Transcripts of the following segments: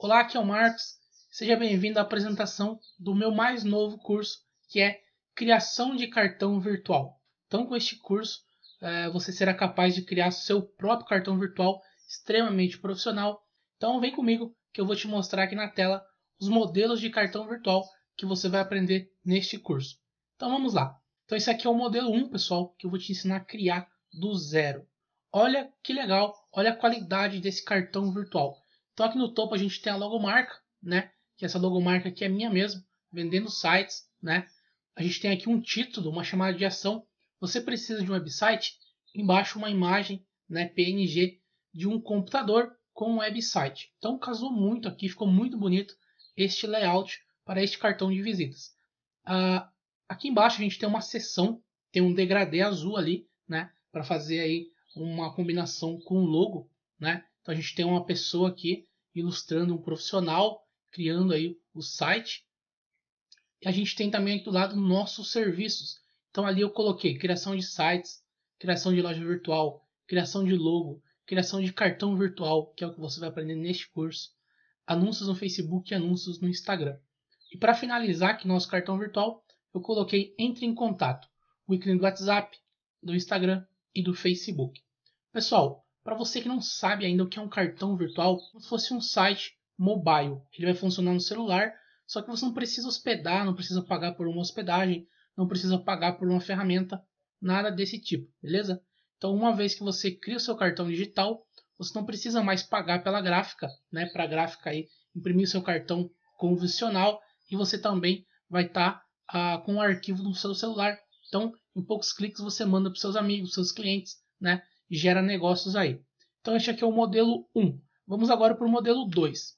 Olá, aqui é o Marcos. Seja bem-vindo à apresentação do meu mais novo curso, que é Criação de Cartão Virtual. Então, com este curso, é, você será capaz de criar seu próprio cartão virtual extremamente profissional. Então, vem comigo que eu vou te mostrar aqui na tela os modelos de cartão virtual que você vai aprender neste curso. Então, vamos lá. Então, esse aqui é o modelo 1, pessoal, que eu vou te ensinar a criar do zero. Olha que legal, olha a qualidade desse cartão virtual. Então aqui no topo a gente tem a logomarca, né? Que essa logomarca aqui é minha mesmo, vendendo sites, né? A gente tem aqui um título, uma chamada de ação. Você precisa de um website? Embaixo uma imagem, né, PNG de um computador com um website. Então casou muito aqui, ficou muito bonito este layout para este cartão de visitas. Ah, aqui embaixo a gente tem uma seção, tem um degradê azul ali, né, para fazer aí uma combinação com o logo, né? Então a gente tem uma pessoa aqui ilustrando um profissional, criando aí o site. E a gente tem também aqui do lado nossos serviços. Então ali eu coloquei criação de sites, criação de loja virtual, criação de logo, criação de cartão virtual, que é o que você vai aprender neste curso, anúncios no Facebook e anúncios no Instagram. E para finalizar aqui nosso cartão virtual, eu coloquei entre em contato o ícone do WhatsApp, do Instagram e do Facebook. Pessoal, para você que não sabe ainda o que é um cartão virtual, como se fosse um site mobile. Ele vai funcionar no celular, só que você não precisa hospedar, não precisa pagar por uma hospedagem, não precisa pagar por uma ferramenta, nada desse tipo, beleza? Então, uma vez que você cria o seu cartão digital, você não precisa mais pagar pela gráfica, né? Para a gráfica aí imprimir o seu cartão convencional e você também vai estar tá, ah, com o arquivo no seu celular. Então, em poucos cliques você manda para seus amigos, seus clientes, né? e gera negócios aí. Então este aqui é o modelo 1. Vamos agora para o modelo 2.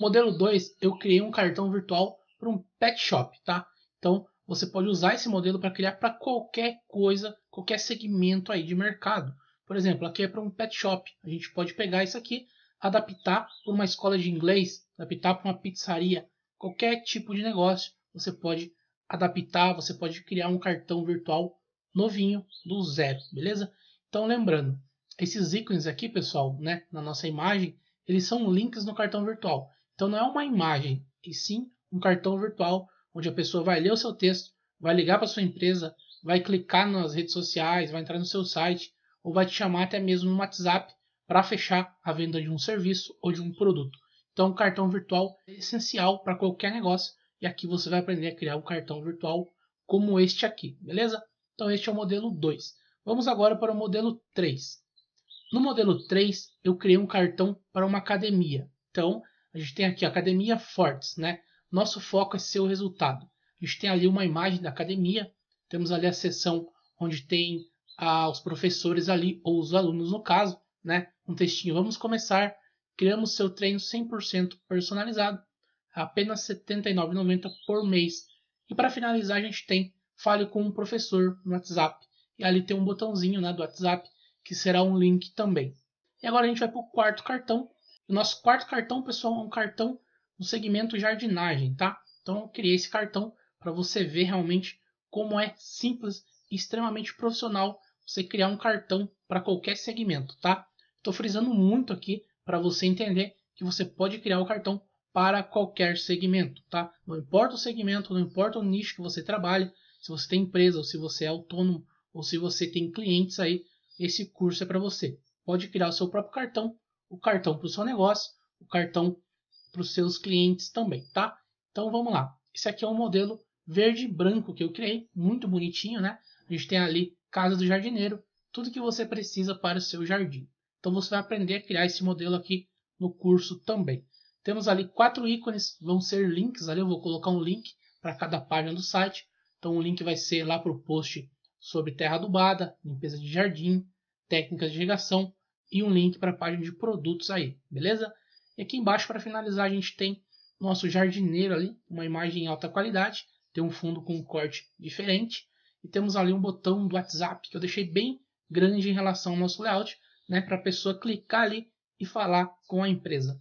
Modelo 2, eu criei um cartão virtual para um pet shop, tá? Então você pode usar esse modelo para criar para qualquer coisa, qualquer segmento aí de mercado. Por exemplo, aqui é para um pet shop. A gente pode pegar isso aqui, adaptar para uma escola de inglês, adaptar para uma pizzaria, qualquer tipo de negócio. Você pode adaptar, você pode criar um cartão virtual novinho do zero, beleza? Então, lembrando, esses ícones aqui, pessoal, né, na nossa imagem, eles são links no cartão virtual. Então, não é uma imagem, e sim um cartão virtual, onde a pessoa vai ler o seu texto, vai ligar para sua empresa, vai clicar nas redes sociais, vai entrar no seu site, ou vai te chamar até mesmo no WhatsApp para fechar a venda de um serviço ou de um produto. Então, o cartão virtual é essencial para qualquer negócio, e aqui você vai aprender a criar um cartão virtual como este aqui, beleza? Então, este é o modelo 2. Vamos agora para o modelo 3. No modelo 3, eu criei um cartão para uma academia. Então, a gente tem aqui Academia Fortes, né? Nosso foco é ser o resultado. A gente tem ali uma imagem da academia, temos ali a seção onde tem ah, os professores ali, ou os alunos no caso, né? Um textinho, vamos começar, criamos seu treino 100% personalizado, apenas R$ 79,90 por mês. E para finalizar, a gente tem fale com um professor no WhatsApp ali tem um botãozinho né, do WhatsApp, que será um link também. E agora a gente vai para o quarto cartão. O nosso quarto cartão, pessoal, é um cartão no segmento jardinagem, tá? Então eu criei esse cartão para você ver realmente como é simples e extremamente profissional você criar um cartão para qualquer segmento, tá? Estou frisando muito aqui para você entender que você pode criar o cartão para qualquer segmento, tá? Não importa o segmento, não importa o nicho que você trabalha, se você tem empresa ou se você é autônomo, ou se você tem clientes aí, esse curso é para você. Pode criar o seu próprio cartão, o cartão para o seu negócio, o cartão para os seus clientes também, tá? Então vamos lá. Esse aqui é um modelo verde e branco que eu criei, muito bonitinho, né? A gente tem ali casa do jardineiro, tudo que você precisa para o seu jardim. Então você vai aprender a criar esse modelo aqui no curso também. Temos ali quatro ícones, vão ser links ali, eu vou colocar um link para cada página do site. Então o link vai ser lá para o post sobre terra adubada, limpeza de jardim, técnicas de irrigação e um link para a página de produtos aí, beleza? E aqui embaixo, para finalizar, a gente tem nosso jardineiro ali, uma imagem em alta qualidade, tem um fundo com um corte diferente, e temos ali um botão do WhatsApp que eu deixei bem grande em relação ao nosso layout, né, para a pessoa clicar ali e falar com a empresa.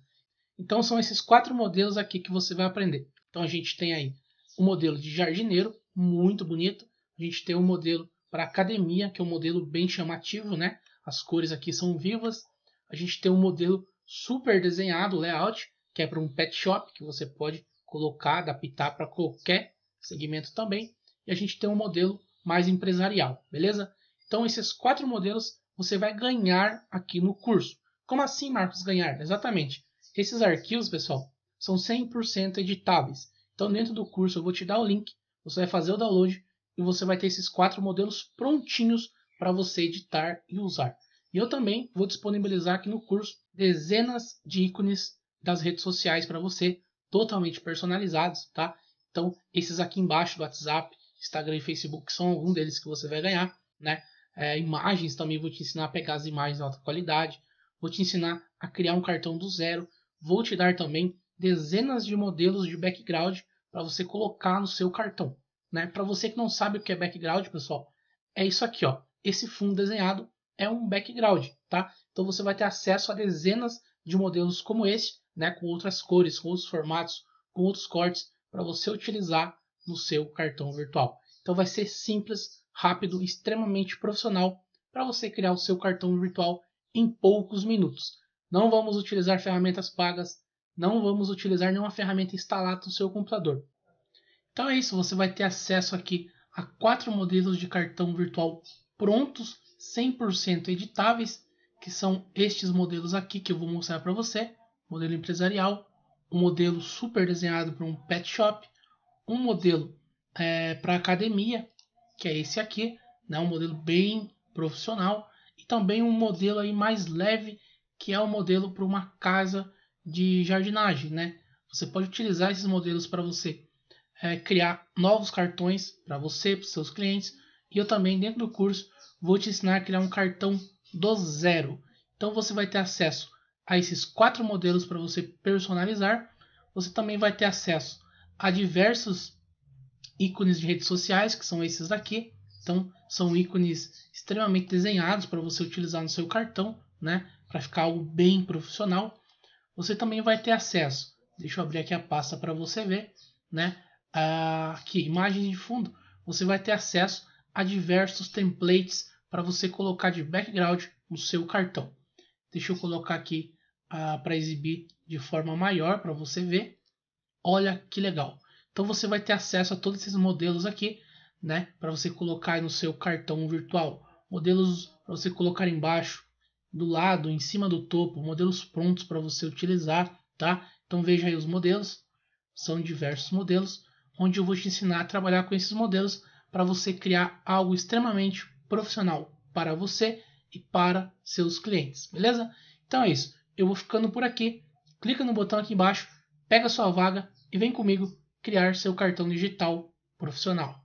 Então são esses quatro modelos aqui que você vai aprender. Então a gente tem aí o um modelo de jardineiro, muito bonito, a gente tem um modelo para academia, que é um modelo bem chamativo, né? As cores aqui são vivas. A gente tem um modelo super desenhado, layout, que é para um pet shop, que você pode colocar, adaptar para qualquer segmento também. E a gente tem um modelo mais empresarial, beleza? Então, esses quatro modelos você vai ganhar aqui no curso. Como assim, Marcos, ganhar? Exatamente. Esses arquivos, pessoal, são 100% editáveis. Então, dentro do curso, eu vou te dar o link, você vai fazer o download e você vai ter esses quatro modelos prontinhos para você editar e usar. E eu também vou disponibilizar aqui no curso dezenas de ícones das redes sociais para você, totalmente personalizados, tá? Então, esses aqui embaixo do WhatsApp, Instagram e Facebook são alguns deles que você vai ganhar, né? É, imagens também vou te ensinar a pegar as imagens de alta qualidade, vou te ensinar a criar um cartão do zero, vou te dar também dezenas de modelos de background para você colocar no seu cartão. Né? Para você que não sabe o que é background, pessoal, é isso aqui, ó. Esse fundo desenhado é um background, tá? Então você vai ter acesso a dezenas de modelos como esse, né, com outras cores, com outros formatos, com outros cortes para você utilizar no seu cartão virtual. Então vai ser simples, rápido, extremamente profissional para você criar o seu cartão virtual em poucos minutos. Não vamos utilizar ferramentas pagas, não vamos utilizar nenhuma ferramenta instalada no seu computador. Então é isso, você vai ter acesso aqui a quatro modelos de cartão virtual prontos, 100% editáveis, que são estes modelos aqui que eu vou mostrar para você. Modelo empresarial, um modelo super desenhado para um pet shop, um modelo é, para academia, que é esse aqui, né, um modelo bem profissional, e também um modelo aí mais leve, que é o um modelo para uma casa de jardinagem. Né? Você pode utilizar esses modelos para você é, criar novos cartões para você, para seus clientes. E eu também, dentro do curso, vou te ensinar a criar um cartão do zero. Então você vai ter acesso a esses quatro modelos para você personalizar. Você também vai ter acesso a diversos ícones de redes sociais, que são esses daqui. Então, são ícones extremamente desenhados para você utilizar no seu cartão, né? Para ficar algo bem profissional. Você também vai ter acesso. Deixa eu abrir aqui a pasta para você ver, né? aqui, imagem de fundo, você vai ter acesso a diversos templates para você colocar de background no seu cartão. Deixa eu colocar aqui uh, para exibir de forma maior para você ver. Olha que legal. Então você vai ter acesso a todos esses modelos aqui, né? Para você colocar no seu cartão virtual. Modelos para você colocar embaixo, do lado, em cima do topo, modelos prontos para você utilizar, tá? Então veja aí os modelos. São diversos modelos onde eu vou te ensinar a trabalhar com esses modelos para você criar algo extremamente profissional para você e para seus clientes, beleza? Então é isso. Eu vou ficando por aqui. Clica no botão aqui embaixo, pega sua vaga e vem comigo criar seu cartão digital profissional.